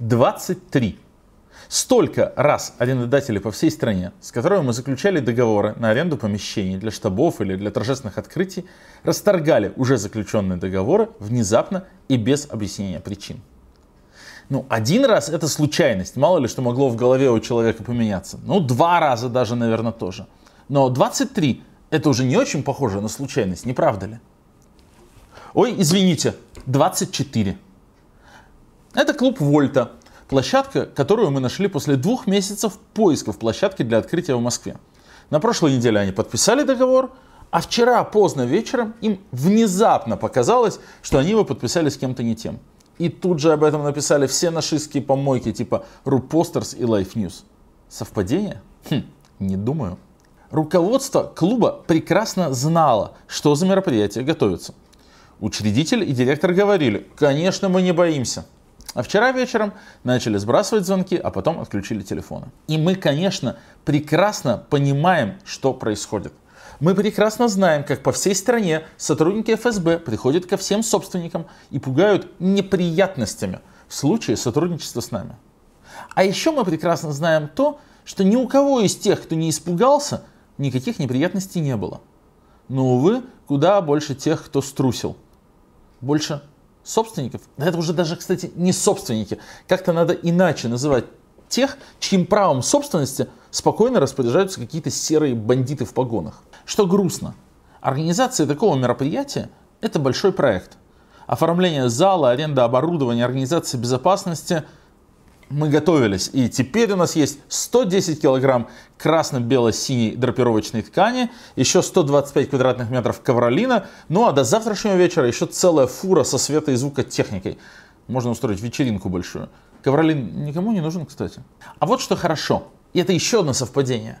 23. Столько раз арендодатели по всей стране, с которыми мы заключали договоры на аренду помещений для штабов или для торжественных открытий, расторгали уже заключенные договоры внезапно и без объяснения причин. Ну, один раз это случайность, мало ли что могло в голове у человека поменяться. Ну, два раза даже, наверное, тоже. Но 23 это уже не очень похоже на случайность, не правда ли? Ой, извините, 24. Это клуб Вольта, площадка, которую мы нашли после двух месяцев поисков площадки для открытия в Москве. На прошлой неделе они подписали договор, а вчера поздно вечером им внезапно показалось, что они его подписали с кем-то не тем. И тут же об этом написали все нашистские помойки типа Рупостерс и Life News. Совпадение? Хм, не думаю. Руководство клуба прекрасно знало, что за мероприятие готовится. Учредитель и директор говорили, конечно, мы не боимся. А вчера вечером начали сбрасывать звонки, а потом отключили телефоны. И мы, конечно, прекрасно понимаем, что происходит. Мы прекрасно знаем, как по всей стране сотрудники ФСБ приходят ко всем собственникам и пугают неприятностями в случае сотрудничества с нами. А еще мы прекрасно знаем то, что ни у кого из тех, кто не испугался, никаких неприятностей не было. Но, увы, куда больше тех, кто струсил. Больше собственников, да это уже даже, кстати, не собственники, как-то надо иначе называть тех, чьим правом собственности спокойно распоряжаются какие-то серые бандиты в погонах. Что грустно, организация такого мероприятия – это большой проект. Оформление зала, аренда оборудования, организация безопасности – мы готовились. И теперь у нас есть 110 килограмм красно-бело-синей драпировочной ткани, еще 125 квадратных метров ковролина, ну а до завтрашнего вечера еще целая фура со света и звукотехникой. Можно устроить вечеринку большую. Ковролин никому не нужен, кстати. А вот что хорошо, и это еще одно совпадение.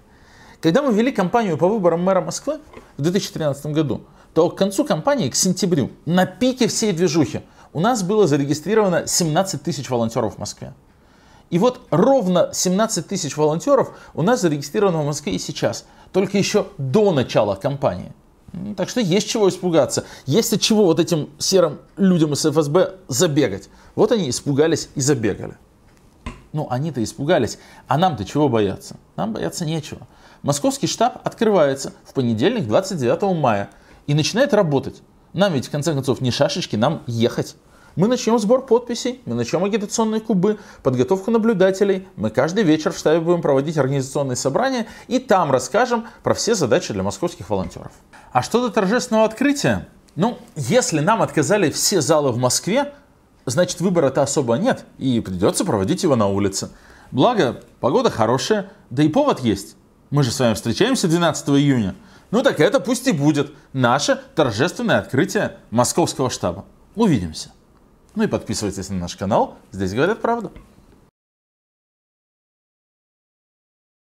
Когда мы вели кампанию по выборам мэра Москвы в 2013 году, то к концу кампании, к сентябрю, на пике всей движухи, у нас было зарегистрировано 17 тысяч волонтеров в Москве. И вот ровно 17 тысяч волонтеров у нас зарегистрировано в Москве и сейчас, только еще до начала кампании. Ну, так что есть чего испугаться. Есть от чего вот этим серым людям из ФСБ забегать. Вот они испугались и забегали. Ну, они-то испугались. А нам-то чего бояться? Нам бояться нечего. Московский штаб открывается в понедельник, 29 мая, и начинает работать. Нам ведь, в конце концов, не шашечки, нам ехать. Мы начнем сбор подписей, мы начнем агитационные кубы, подготовку наблюдателей. Мы каждый вечер в штабе будем проводить организационные собрания и там расскажем про все задачи для московских волонтеров. А что до торжественного открытия? Ну, если нам отказали все залы в Москве, значит выбора-то особо нет, и придется проводить его на улице. Благо, погода хорошая, да и повод есть. Мы же с вами встречаемся 12 июня. Ну так это пусть и будет наше торжественное открытие московского штаба. Увидимся. Ну и подписывайтесь на наш канал. Здесь говорят правду.